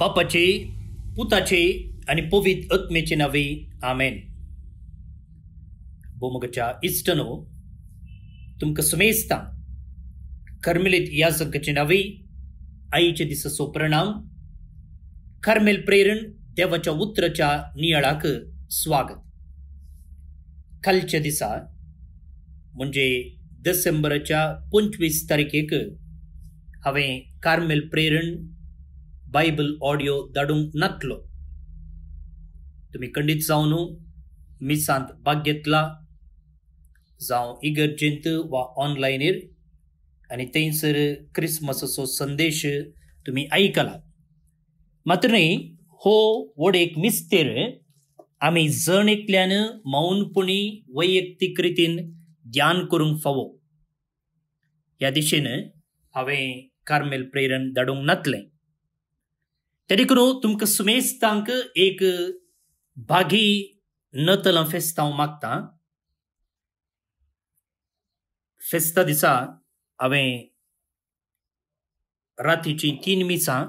बापाचे पुताचे आणि पवित आत्मेचे नावे आमेन बोमगच्या इष्टनो तुमकां समेस्ता कर्मिलीत या नवे नावे आईचे दिसा प्रणाम कार्मेल प्रेरण देवाच्या उतरच्या नियळाक स्वागत खालच्या दिसा म्हणजे डिसेंबरच्या पंचवीस तारखेक हांवें कार्मेल प्रेरण बायबल ऑडियो ದಡುಂಗ್ नातलो तुम्ही खंडीत जाऊ हो. मिसांत भाग घेतला जावं इगर्जेंत वा ऑनलायनीर आनी थंयसर क्रिसमसाचो संदेश तुम्ही ऐकला मात्र न्ही हो व्हड एक मिस्तेर आमी जण एकल्यान मौनपणी वैयक्तीक रितीन ध्यान करूंक फावो ह्या दिशेन हांवें कार्मेल प्रेरण धाडूंक नातलें करो तुमकां सुमेस्तांक एक भागी नतल फेस्तां हांव मागता फेस्ता दिसा हांवें रातीचीं तीन मिसां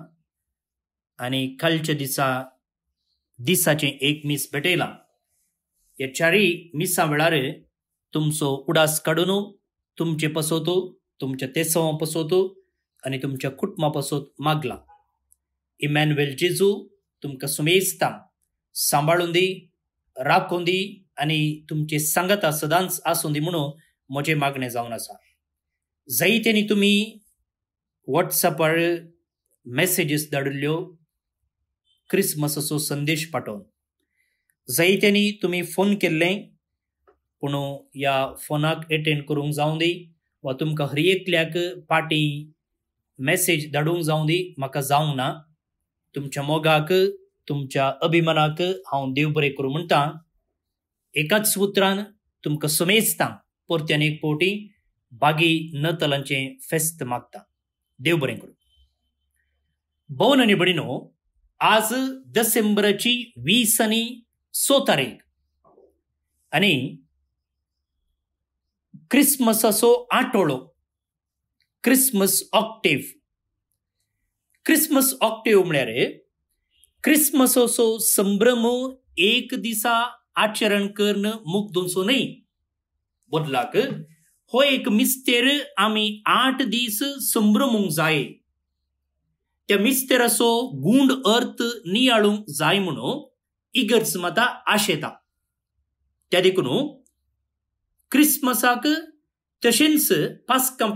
आनी कालच्या दिसा दिसाचें एक मीस भेटयलां हे चारय मिसां वेळार तुमचो उडास काडून तुमचे पसोतो तुमच्या तेसवां पसोतो आनी तुमच्या कुटुंबा पसोत मागला इमॅन्युएल जेजू तुमकां सुमेस्ता सांबाळून दी राखून दी आनी तुमची सांगता सदांच आसूं दी म्हणून म्हजें मागणें जावन आसा जायत्यांनी तुमी वॉट्सॅपार मेसेजीस धाडिल्ल्यो क्रिसमसाचो संदेश पाठोवन जायत्यांनी तुमी फोन केल्ले पूण ह्या फोनाक एटेंड करूंक जावं दी वा तुमकां हर एकल्याक पाटी मेसेज धाडूंक जावं दी म्हाका जावंक ना तुमच्या मोगाक तुमच्या अभिमानाक हांव देव बरें करूं म्हणटा एकाच सुत्रान तुमकां सुमेजतां परत्यान एक फावटी बागी नतलांचे फेस्त मागता देव बरें करू भोवन आनी आज डिसेंबराची वीस आनी सो तारीख आनी क्रिसमसाचो आठवडो क्रिसमस ऑक्टेव्ह क्रिसमस ऑक्टेव म्हळ्यार क्रिसमसोसो संभ्रम एक दिसा आचरण करण मुख दोनसो न्हय बदलाक हो एक मिस्तेर आमी आठ दीस संभ्रमूंक जाय त्या मिस्तेराचो गुंड अर्थ नियाळूंक जाय म्हणून इगर्ज आशेता त्या देखून क्रिसमसाक तशेंच पास्कां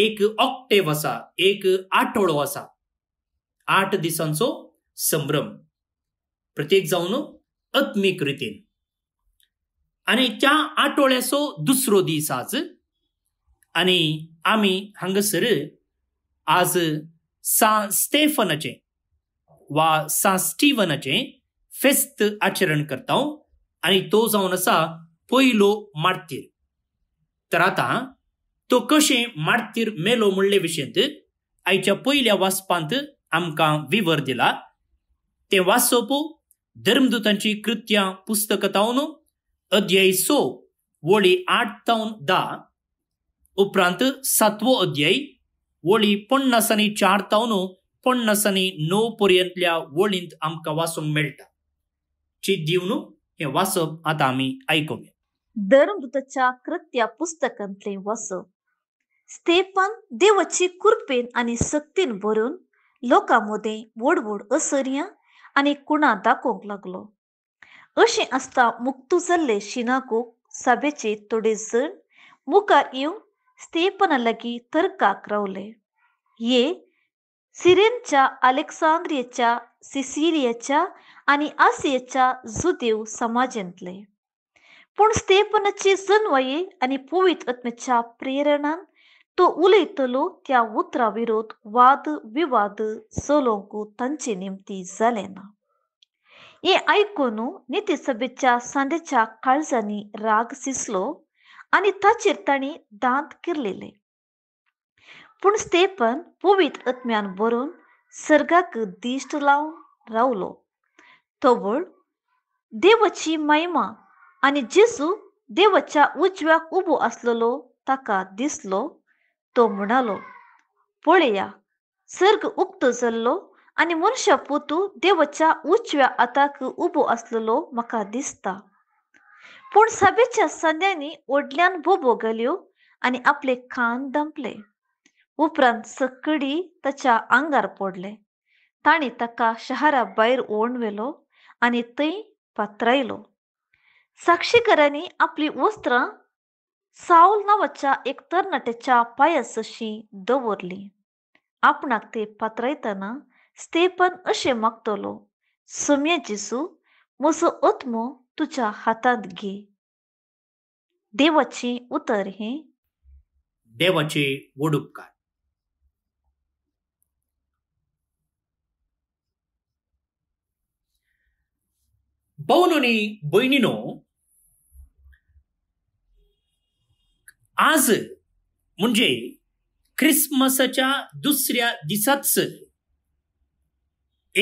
एक ऑक्टेव असा एक आठवडो असा आठ दिसांचो संभ्रम प्रत्येक जाऊन आत्मिक रितीन आणि त्या आठवड्याचो दुसरो दीस आज आणि आम्ही हांगासर आज सा स्टेफनचे वा सा स्टीवनचे फेस्त आचरण करता आणि तो जाऊन असा पयलो मार्तीर तर आता तो कशें मार्तीर मेलो म्हणले विशेंत आयच्या पहिल्या वाचपांत आमकां विवर दिला ते वाचप धर्मदूतांची कृत्या पुस्तक तावन अध्याय सो वळी आठ तावन धा उपरांत सातवो अध्याय वळी पन्नास आनी चार तावन पन्नास आनी णव पर्यंतल्या वळींत आमकां वाचूंक मेळटा ची दिवन हें वाचप आतां आमी आयकुया धर्मदूताच्या कृत्या पुस्तकांतलें वाचप स्तेफन देवाची कृपेन आणि सक्तीन भरून लोकांमध्ये व्हडवड असरिया आणि कुणा दाखोवंक लागलो अशें आसता मुक्तू जाल्ले शिनाकूक सभेचे थोडे जण मुखार येवन स्टेपना लागीं तर्काक रावले हे सिरेनच्या अलेक्सांद्रियेच्या सिसिलियेच्या आनी आसियेच्या जुदेव समाजांतले पूण स्तेपनाचे जन्वये आनी पवित्र आत्म्याच्या प्रेरणान तो उलयतलो त्या उतरा विरोध वाद विवाद सोलोंकू तांची नेमती जाले ना हे आयकून निती सभेच्या सांडेच्या काळजांनी राग सिसलो आनी ताचेर तांणी दांत किरलेले पूण स्तेपन पोवीत आत्म्यान बरोवन सर्गाक दिश्ट लावन रावलो तवळ देवची महिमा आनी जेजू देवाच्या उजव्याक उबो आसलेलो ताका दिसलो तो म्हणालो पोळया सर्ग उक्त जल्लो आणि मनुष्य पोतू देवच्या उजव्या आताक उबो असलेलो मका दिसता पण सभेच्या सद्यांनी ओढल्यान बोबो गेल्यो आणि आपले खान दंपले उपरांत सकडी त्याच्या आंगार पडले ताणी ताका शहरा बाहेर ओण व्हेलो आणि थंय पात्रायलो साक्षीकारांनी आपली वस्त्रां साऊल नावाच्या एकतर नट्याच्या पायास दवरली आपणाक ते स्तेपन असे मागतलो सोम्या जेसू म्हजो आत्मो तुज्या हातात घे देवाची उतर हे देवाचे वडुपकार उपकार भाऊन आज म्हणजे क्रिसमसच्या दुसऱ्या दिसाच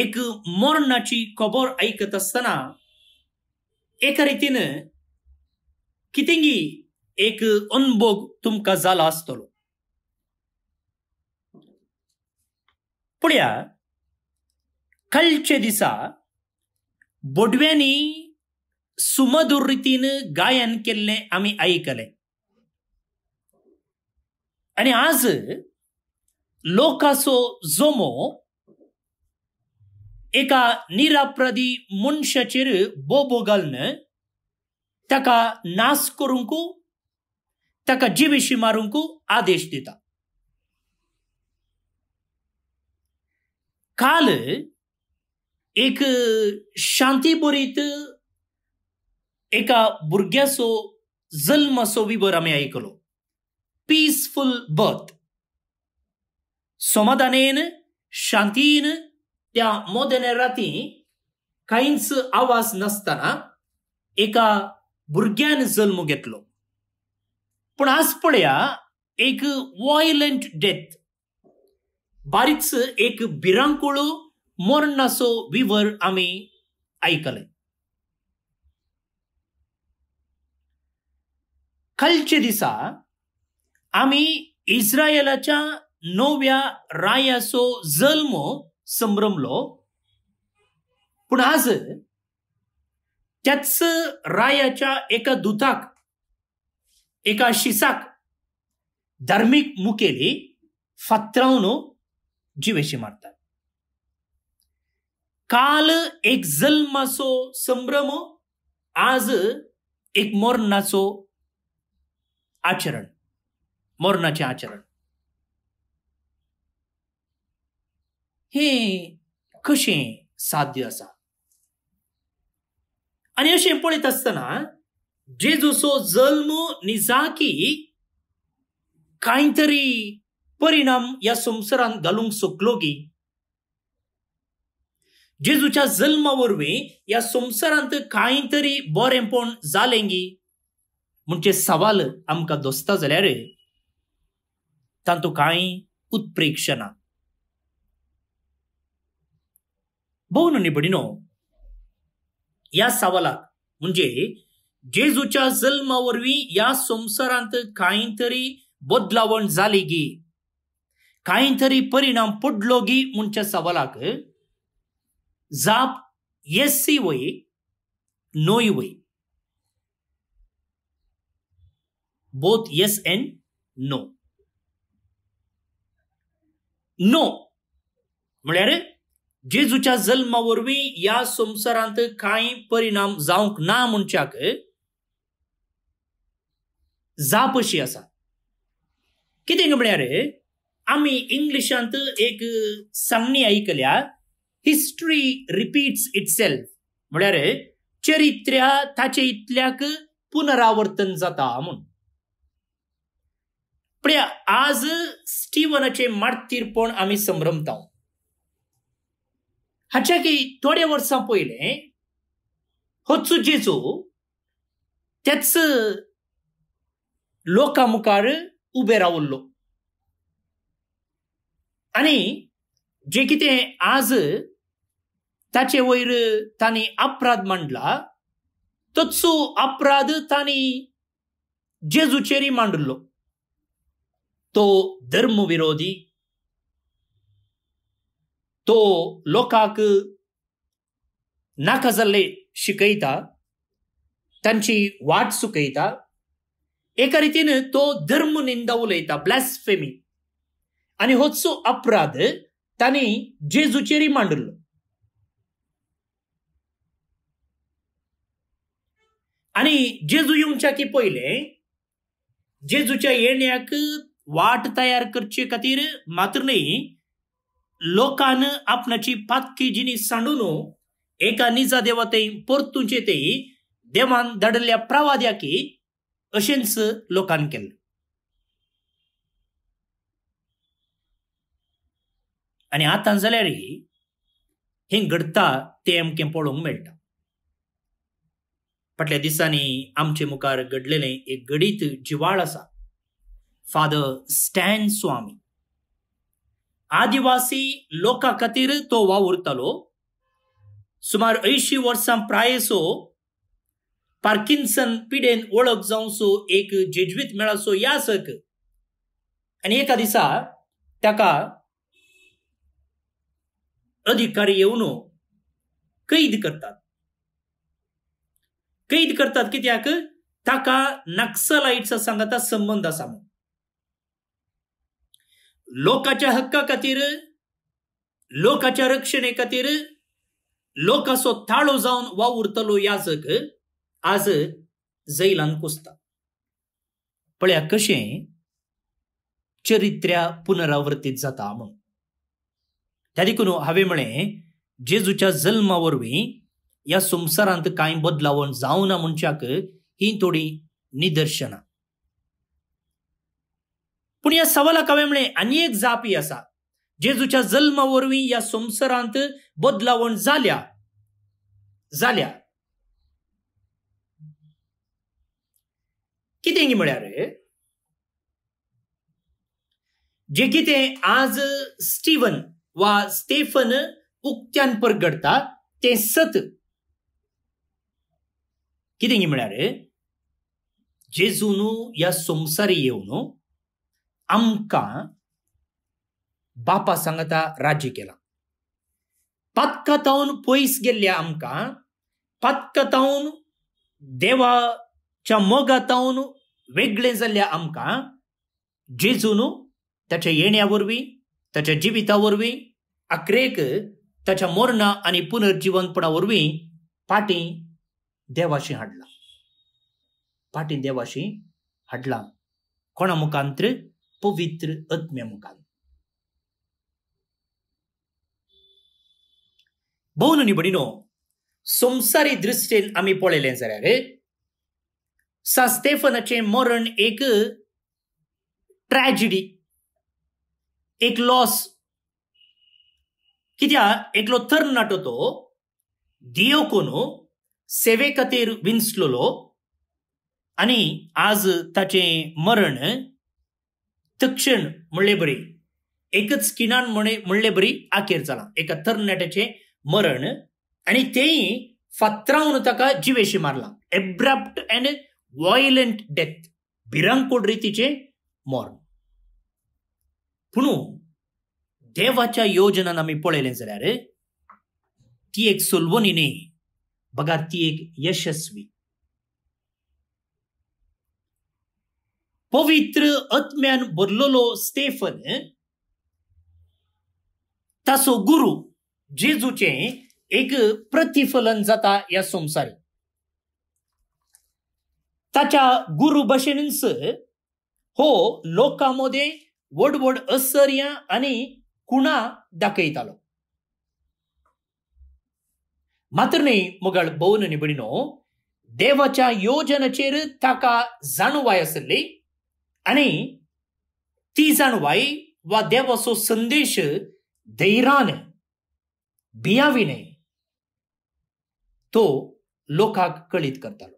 एक मरणाची खबर ऐकत असताना एका रीतीनं कितेंगी एक अनुभव तुमका जाला आसतलो पुढ्या कालचे दिसा बोडव्यांनी सुमधुर रितीन गायन केले आम्ही ऐकले आणि आज लोकासो जोमो एका निराप्रदी मनशाचेर बोबो घालन ताका नाश करूंकू ताका जिवेशी मारूंकू आदेश दिता काल एक शांतीपुरीत एका भुरग्याचो जल्मसो सो आम्ही ऐकलो पीसफुल बर्थ समाधानेन शांतीन त्या मोदने राती काहींच आवाज नसताना एका भुरग्यान जल्म घेतलो पण आज पळया एक वॉयलंट डेथ बारीच एक भिरांकुळ मोरणासो विवर आम्ही ऐकले कालचे दिसा आम्ही इस्रायलाच्या नोव्या रायासो जल्मो संभ्रमलो पण आज त्याच रायाच्या एका दुताक एका शिसाक धार्मिक मुखेली फातरावन जिवेशी मारतात काल एक जल्माचो संभ्रम आज एक मरणाचो आचरण मौर्णाचे आचरण हे कशें साध्य असा आणि अशें पळयत आसतना जेजुचो जल्म निजाकी कांय तरी परिणाम ह्या संसारात घालूंक सुकलो की जेजूच्या जल्मा वरवीं ह्या संवसारांत कांय तरी बरेंपण जालें गी म्हणजे सवाल आमकां दोसता जाल्यार tanto काई उत्प्रेक्षणा बहुनोंनी निबडिनो या सवाला म्हणजे जेजूच्या जल्मा वरवीं ह्या संसारांत कांय तरी बदलावण जाली गी कांय तरी परिणाम पडलो गी म्हणच्या सवालाक जाप येसी वय नोय वय both yes and no no म्हळ्यार जेजूच्या जल्मा वरवीं ह्या संवसारांत कांय परिणाम जावंक ना मनशाक जाप अशी आसा कितें म्हळ्यार आमी इंग्लिशांत एक सांगणी आयकल्या हिस्ट्री रिपीट्स इट सेल्फ म्हळ्यार चरित्र्या ताचे इतल्याक पुनरावर्तन जाता म्हूण आज स्टीवनचे ஸ்டீவனச்சே आम्ही संभ्रमता ಸಂಭ್ರಮತಾವು की थोड्या वर्सां पयले होचू जेजू त्याच लोकां मुखार उबे रावल्लो आनी जे कितें आज ताचे वयर तांणी अपराध मांडला तत्सो अपराध तांणी जेजूचेरी मांडिल्लो तो विरोधी तो लोकाक नाका जाल्ले शिकयता तांची वाट सुकयता एका रितीन तो धर्म निंदा उलयता ब्लॅसफेमी आनी होचो अपराध तांणी जेजूचेरी मांडलो आणि जेजू येऊनच्या की पहिले जेजूच्या येण्याक वाट तयार करचे खातीर मात्र न्ही लोकान आपणाची पातकी जिनी सांडून एका निजा देवाते परतुंचे ते देवान प्रवाद्या की अशेंच लोकान केल्लें आनी आतां जाल्यार हे घडता तें अमके पळोवंक मेळटा फाटल्या दिसांनी आमचे मुखार घडलेलें एक घडीत जिवाळ आसा फादर स्टॅन स्वामी आदिवासी कतीर खातीर तो वावुरतालो सुमार ಐशी वर्सां प्रायसो पार्किन्सन पिडेन ओळख जावं एक जेजवीत मेळा सो यासक आनी एका दिसा ताका अधिकारी येवन कैद करतात कैद करतात कित्याक ताका नक्सलाइट सांगता संबंध आसा म्हणून लोकाच्या हक्का खातीर लोकाच्या रक्षणे खातीर लोकाचो थाळो जावन वा उरतलो जग आज जैलान कुसता पळया कशें चरित्र्या पुनरावर्तीत जाता म्हण त्या देखून हांवें म्हळें जेजूच्या जल्मा वरवीं ह्या संवसारांत कांय बदलावण ना मनशाक ही थोडी निदर्शनां पूण या सवाला हांवें म्हणे आनी एक जापी आसा जेजूच्या जल्मा वरवीं ह्या संवसारांत बदलावण जाल्या जाल्या कितें म्हळ्यार जे कितें आज स्टीवन वा स्टेफन उक्त्यान परगडता तें सत कितें म्हळ्यार रे जेजून ह्या संवसारी येवन आमकां बापा सांगता राज्य केला पातकातावन पयस गेल्ल्या आमकां पातकातावन देवाच्या मोगातावन वेगळे जाल्ल्या आमकां जेजून त्याच्या येण्या वरवीं ताच्या जिविता वरवीं आक्रेक ताच्या मोरणा आनी पुनर्जिवनपणा वरवीं पाटी देवाशी हाडला पाटी देवाशी हाडला कोणा मुखांत्र पवित्र आत्म्यामुखान भोवन आणि बडिनो संसारी दृश्टेन आम्ही पळयलें जाल्यार सास्तेफनाचे मरण एक ट्रॅजिडी एक लॉस कित्या एकलो नाटो तो दियोकोनो कोनू सेवे खातीर आज ताचे मरण ತಕ್ಷಣ मुळेबरी एकच किनान म्हणे म्हणले बरी आखेर झाला एका तरणाट्याचे मरण आणि तेही फात्रावून ताका जिवेशी मारला एब्राप्ट अँड व्हायलंट डेथ भिरांकूड रीतीचे मरण पूण देवाच्या योजनान आमी पळयलें जाल्यार ती एक सोलवणी न्ही बघा ती एक यशस्वी पवित्र आत्म्यान भरलेलो स्टेफन तसो गुरु जेजूचे एक प्रतिफलन जाता या संसारी ताच्या गुरु भशेनच हो लोकां मदें व्हड व्हड असर्यां कुणा दाखयतालो मात्र न्ही मुगाळ भोवन निबडिनो देवाच्या योजनेचेर ताका जाणवाय आसली आणि ती जाणवाई वा देवाचो संदेश धैर्यान बियाविने तो लोकांक कळीत करतालो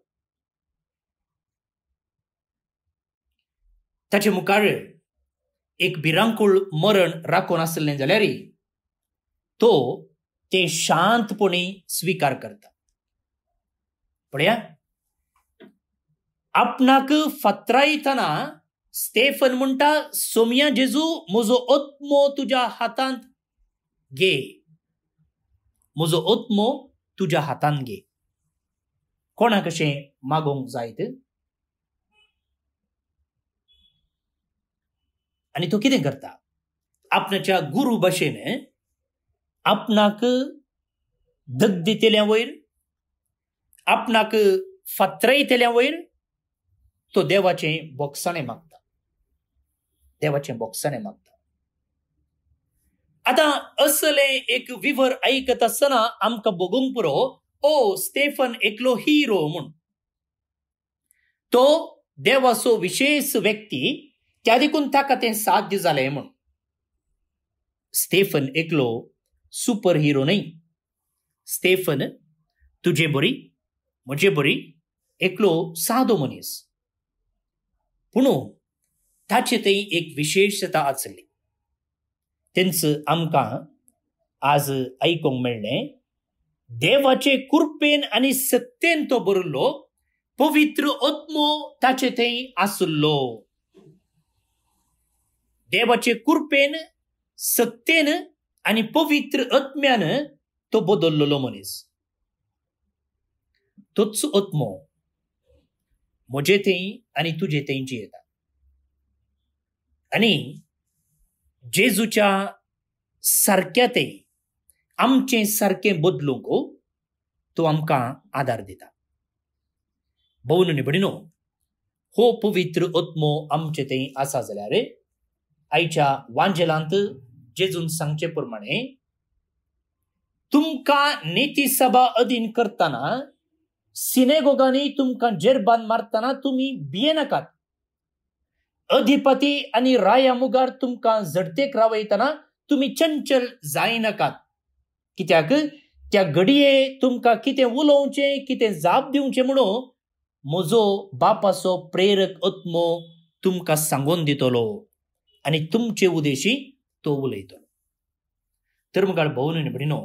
ताचे मुखार एक भिरांकूळ मरण राखून आसलें जाल्यार तो ते शांतपणे स्वीकार करता पळया आपणाक फातरायतना स्टेफन म्हणटा सोमिया जेजू म्हजो ओत्मो तुज्या हातांत घे म्हजो ओत्मो तुज्या हातांत घे कोणा अशें मागोवंक जायत आनी तो कितें करता आपणाच्या गुरू भाशेन आपणाक दग दितल्या वयर आपणाक फात्रयतल्या वयर तो देवाचें बोक्साणें मागता देवाचे बोक्सने मागता आता असले एक विवर ऐकत असताना आमकां बघूंक पुरो ओ स्टेफन एकलो हिरो म्हूण तो देवाचो विशेष व्यक्ती त्या देखून ताका तें साध्य जालें म्हणून स्टेफन एकलो सुपर हिरो नाही स्टेफन तुजे बरी म्हजे बरी एकलो सादो मनीस पुणू ताचे एक विशेषता आसली तेंच आमकां आज आयकूंक मेळ्ळें देवाचे कुर्पेन आनी सत्तेन तो बरलो पवित्र आत्मो ताचे थंय आसलो देवाचे कुर्पेन सत्तेन आनी पवित्र आत्म्यान तो बदल्लो मनीस तोच आत्मो म्हजे थंय आनी तुजे थंय जियेता आणि जेजूच्या सारक्या ते आमचे सारखे गो तो आमकां आदार दिता भोवन निबडिनो हो पवित्र आत्मो आमचे ते आसा जाल्यार आयच्या वांजेलांत जेजून सांगचे प्रमाणे तुमकां नेती सभा अधीन करताना सिनेगोगांनी तुमकां जेरबान मारताना तुमी भिये नाकात अधिपती आणि राया मुगार तुमकां झडतेक रावयतना तुम्ही चंचल जायनाकात कित्याक त्या घडये तुमकां कितें उलोवचें कितें जाप दिवचें म्हणून म्हजो बापाचो प्रेरक आत्मो तुमकां सांगून दितलो आणि तुमचे उदेशी तो उलयतलो तर मुखार भोवन आनी या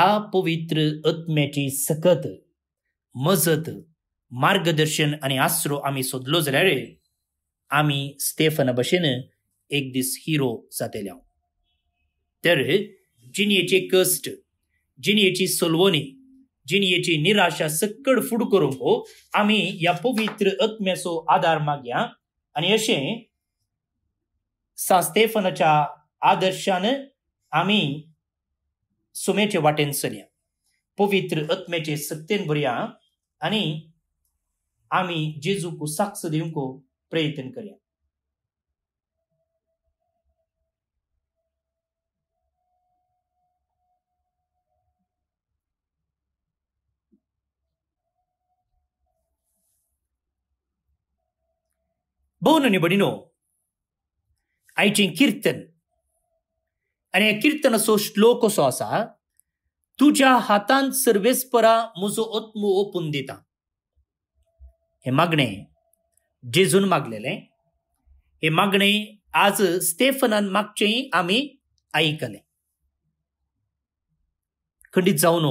ह्या पवित्र आत्म्याची सकत मजत मार्गदर्शन आणि आसरो आम्ही सोदलो जाल्यार आम्ही स्टेफन भशेन एक हिरो हिरो जातेल्या तर जिनियेचे कष्ट जिनियेची सोलवणी जिनियेची निराशा सक्कड फुड करूंक हो आम्ही या पवित्र अत्म्याचो आधार मागया आणि असे सास्तेफनच्या आदर्शान आम्ही सुमेचे वाटेन सरया पवित्र अत्म्याचे सत्तेन भरया आणि आम्ही जेजूक साक्ष दिवंक प्रयत्न करूया बोन आणि बडिनो किर्तन कीर्तन आणि असो श्लोक असो असा तुझ्या हातान सर्वेस्परा मुजो ओत्मो ओपून दिता हे मागणे जेजून मागलेले हे मागणे आज स्टेफनान मागचे आमी आयकलें खंडित जाऊन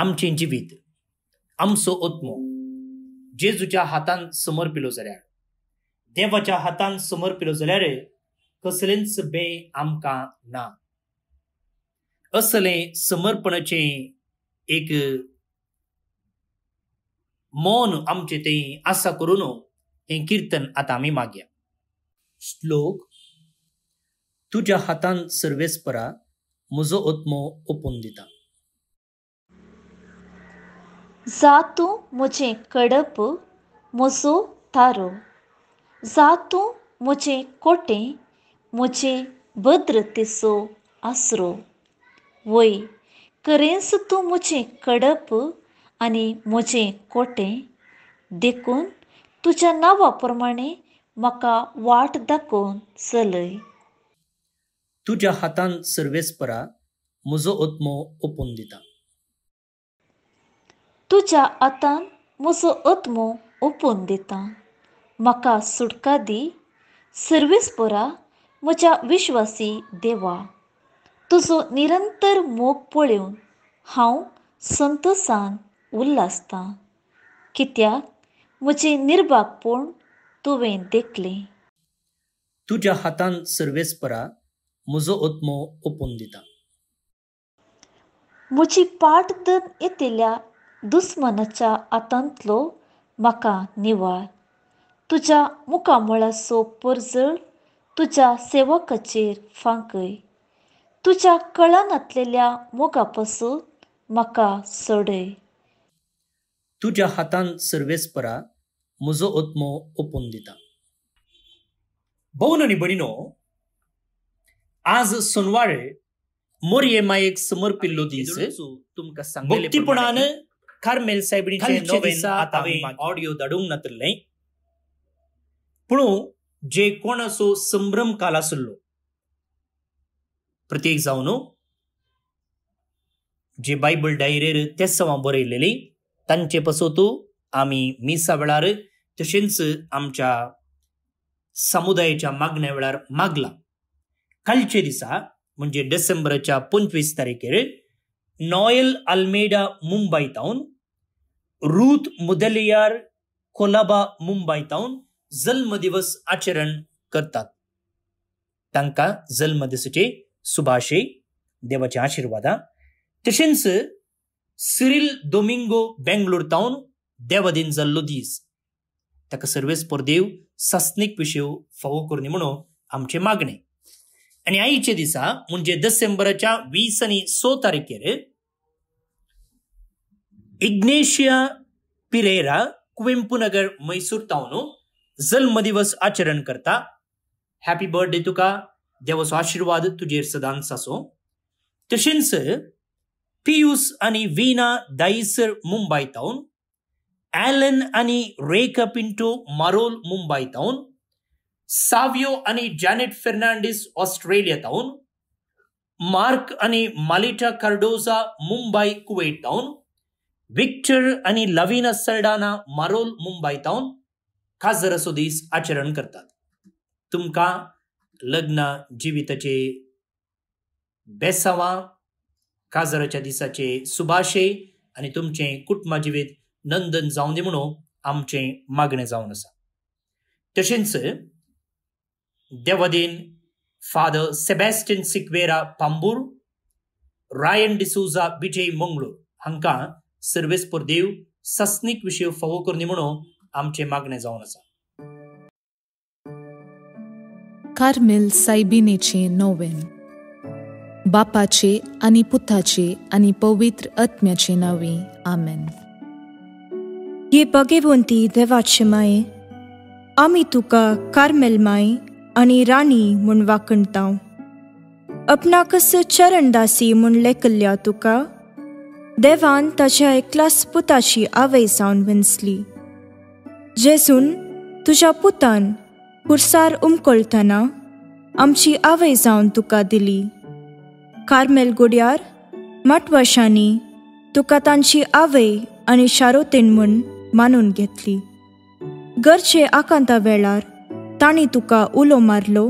आमचे जिवीत आमचो आत्मो जेजूच्या हातान समर्पिलो जाल्यार देवाच्या हातान पिलो जाल्यार कसलेच बे आमकां ना असले समर्पणाचें एक मौन आमचे ते आसा करून हे कीर्तन आता आमी मागया श्लोक तुज्या हातान सर्वेस्परा म्हजो ओत्मो ओपून दिता जातू मुझे कडप म्हजो तारो जातू मुझे कोटें मुझे भद्र तिसो आसरो वय करेंस तूं मुझे कडप आणि म्हजें कोटे देखून तुज्या नांवा प्रमाणे म्हाका वाट दाखोवन चलय तुज्या हातान सर्वेस्परा म्हजो आत्मो ओपून दिता तुज्या हातान म्हजो आत्मो ओपून दिता म्हाका सुटका दी सर्वेस्परा म्हज्या विश्वासी देवा तुजो निरंतर मोग पळोवन हांव संतोसान उल्लासता कित्याक म्हजी निर्बागपण तुवें देखलें तुज्या हातान सर्वेस्परा म्हजो आत्मो ओपून दिता म्हजी पाट धन येतिल्ल्या दुस्मनाच्या हातांतलो म्हाका निवाळ तुज्या मुखामळाचो परजळ तुज्या सेवकाचेर फांकय तुज्या कळान मोगा पासून म्हाका सोडय तुज्या हातान सर्वेस्परा म्हजो ओत्मो ओपून दिता भोवन आनी भणिनो आज सोनवाळे मोरये मायेक समर्पिल्लो दीस तुमकां सांगलेलेपणान कार्मेल सायबिणीचे नोवेन आतां ऑडियो धाडूंक नातरलें पूण जे कोण असो संभ्रम काल आसलो प्रत्येक जावन जे बायबल डायरेर ते सवां बरयलेली तांचे पसोतू आम्ही मिसा वेळार तशेंच आमच्या समुदायाच्या मागण्या वेळार मागला कालचे दिसा म्हणजे डिसेंबरच्या पंचवीस तारखेर नॉयल आल्मेडा मुंबई तावन रूथ मुदलियार कोलाबा मुंबई तावन जल्मदिवस आचरण करतात तांकां जल्मदिसाचे शुभाशय देवाचे आशिर्वादा तशेंच दोमिंगो बेंगलोर तावन देवदीन जल्लो दीस ताका सर्वेस परदेव सस्नीक पिशेव फावो करनी म्हणून आमचे मागणे आनी आयचे दिसा म्हणजे डिसेंबरच्या वीस आणि स तारखेर इग्नेशिया पिरेरा कुवेंपूनगर मैसूर तावन जल्म दिवस आचरण करता हॅपी बर्थडे तुका देवस आशीर्वाद तुजेर सदांच आसूं तशेंच पियुस आणि वीना दाईसर मुंबईताऊन ॲलन आणि रेका पिंटो मारोल मुंबईताऊन सावियो आणि जॅनेट फेर्नांडिस ऑस्ट्रेलियाताऊन मार्क आणि मालिटा कार्डोजा मुंबई कुवेटताऊन विक्टर आणि लवीना सर्डाना मारोल मुंबईताऊन खासदार सुदीस आचरण करतात तुमका लग्न जिवितचे बेसावा काजराच्या दिसाचे सुभाशे आणि तुमचे कुटुंबा नंदन जाऊ दे म्हणून आमचे मागणे जावन आसा तशेंच देवदेन फादर सेबॅस्टिन सिक्वेरा पांबूर रायन डिसूजा विजय मंगळूर हांकां सर्वेस्पर देव सस्नीक विषय फवो करनी म्हणून आमचे मागणे जावन आसा कार्मेल सायबिनेचे नोवेल बापाचे आणि पुताचे आणि पवित्र आत्म्याची नावे आमेन ये भोंती देवाचे माये आम्ही तुका कार्मेल माय आणि राणी म्हूण वाकणताव अपनाकस चरणदासी म्हूण लेकल्ल्या तुका देवान ताच्या एकलास पुताची आवय जावन विंचली जेसून तुज्या पुतान पुरसार उमकळतना आमची आवय जावन तुका दिली कार्मेल गुडयार मठवशांनी तुका तांची आवय आणि शारोतीन म्हूण मानून घेतली घरचे आकांता वेळार तांणी तुका उलो मारलो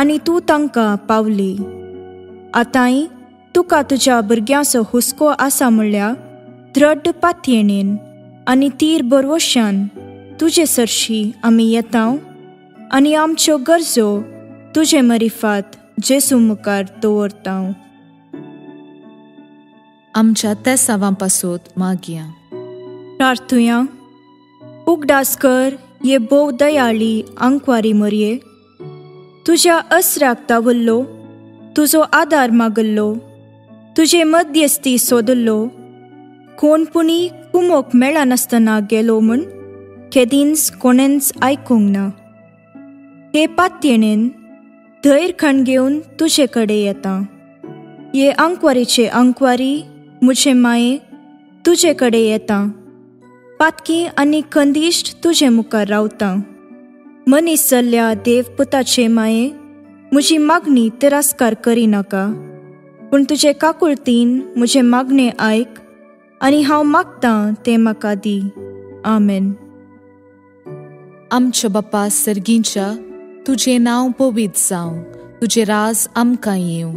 आणि तू तांकां पावली आतांय तुका तुज्या भुरग्यांचो हुस्को आसा म्हणल्यार द्रड पातयेणेन आणि तीर बरवश्यान तुजे सरशी आमी येताव आनी आमच्यो गरजो तुजे मरिफात मुखार दवरता आमच्या त्या सावां पासून मागया प्रार्थुया उगडासकर ये दयाळी आंकवारी मरये तुझ्या अस्रागता वल्लो तुजो आदार मागल्लो तुझे मध्यस्थी सोदल्लो कोण पुणी कुमोक नसतना गेलो म्हूण केदीन्स कोणेंच आयकूंक ना हे पातयेणेन धैर्यखण घेवन तुजेकडे येता ये अंकवारीचे अंकवारी मुझे माये तुझेकडे येता पातकी आणि कंदिश्ट तुझे मुखार रावता मनीस देव देवपुताचे माये मुझी मागणी तिरस्कार नका पूण तुझे काकुळतीन म्हजें मागणें आयक आनी हांव मागतां ते म्हाका दी आमेन आमच्या बापा सर्गींच्या तुझे नाव पोबीत जावं तुझे राज आमकां येऊ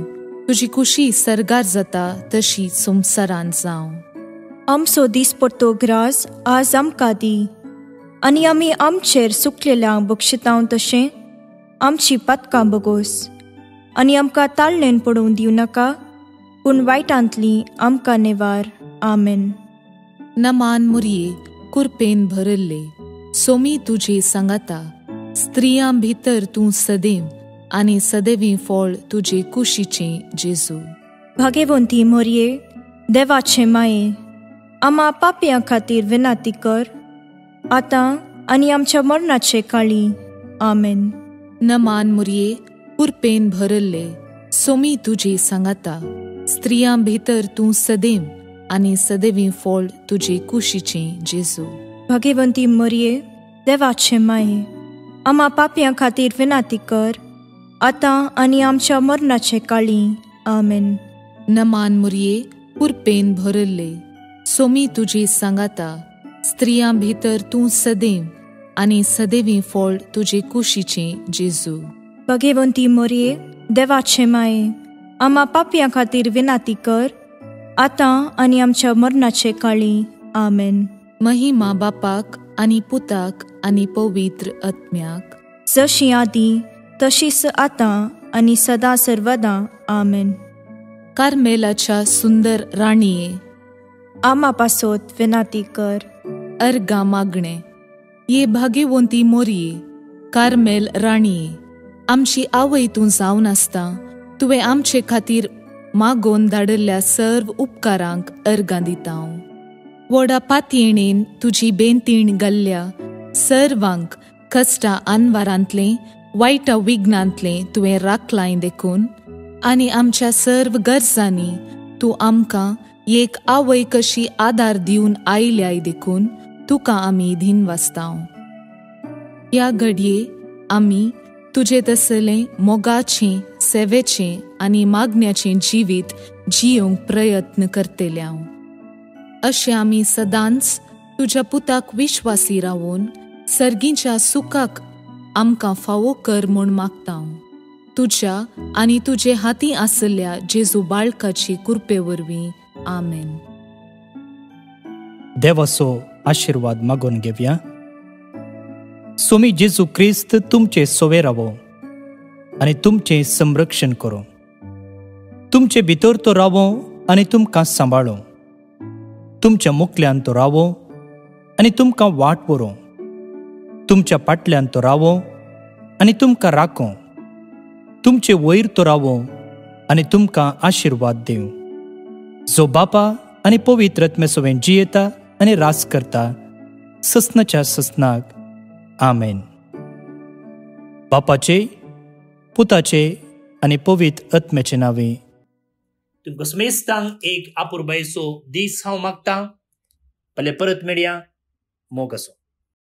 तुझी खुशी सरगार जाता तशी संवसारान जावं आमचो दीस पडतो ग्रास आज आमकां दी आनी आमी आमचेर सुकलेल्या बक्षिताव तशें आमची पत्कां बगोस आनी आमकां ताळणेन पडोवंक दिवं नाका पूण वायटांतली आमकां नेवार आमेन नमान मुरये कुरपेन भरल्ले सोमी तुजे सांगाता स्त्रियां भितर तू सदैव आणि सदैवी फळ तुझे कुशीचे जेजू भागेवंती मोरये देवाचे माये आमा पापयां खातीर विनाती कर आतां आणि आमच्या मरणाचे काळी आमेन नमान मुरये पुरपेन भरल्ले सोमी तुझे सांगाता स्त्रियां भितर तू सदैव आणि सदैवी फळ तुझे कुशीचे जेजू भागेवंती मोरये देवाचे माये आमा पापयां खातीर विनाती कर आतां आनी आमच्या मरणाचे काळी आमेन नमान मुरये पुरपेन भरले सोमी तुजी सांगाता स्त्रियां भितर तूं सदैव आनी सदैवी फळ तुजे कुशीचे जेजू भगेवंती मोरये देवाचे माये आमा पापयां खातीर विनाती कर आतां आनी आमच्या मरणाचे काळी आमेन महिमा बापाक आनी पुताक आणि पवित्र आत्म्याक जशी आधी तशीच आता आणि सदा सर्वदा आमेन कार्मेलाच्या सुंदर राणये आमा पासोत विनाती कर अर्गा मागणे ये भाग्यवंती मोरये कार्मेल राणी आमची आवय तू जाऊन असता तुवें आमचे खातीर मागोवन धाडिल्ल्या सर्व उपकारांक अर्गां दिता हांव व्हडा पातयेणेन तुजी बेंतीण घाल्ल्या सर्वांक कष्टा अनवरांतलें वाईट विघ्नांतले तुवें राखलाय देखून आनी आमच्या सर्व गरजांनी तू आमकां एक आवय कशी आदार दिवन आयल्याय देखून तुका आमी धीन वाचतांव ह्या घडये आमी तुजे तसले मोगाचे सेवेचे आनी मागण्याचे जिवीत जियोंक प्रयत्न करतले हांव अशें आमी सदांच तुज्या पुताक विश्वासी रावून सर्गींच्या सुखाक आमकां फावो कर म्हूण मागता तुज्या आनी तुजे हाती आसल्या जेजू बाळकाची कुर्पे वरवीं आमेन देवासो आशिर्वाद मागून घेवया सोमी जेजू क्रिस्त तुमचे सोवे रावो आनी तुमचे संरक्षण करो तुमचे भितर तो रावो आनी तुमकां सांबाळो तुमच्या मुखल्यान तो रावो आनी तुमकां वाट पुरो तुमच्या पाटल्यान तो रावो आनी तुमकां राखो तुमचे वयर तो रावो आनी तुमकां आशिर्वाद देव जो बापा आनी पवित्र रत्मेसोवेन जियेता आनी रास करता सस्नाच्या सस्नाक आमेन बापाचे पुताचे आनी पवित्र आत्म्याचे नावे तुमकां समेस्तांक एक आपुरबायेचो दीस हांव मागतां भले परत मेळया मोग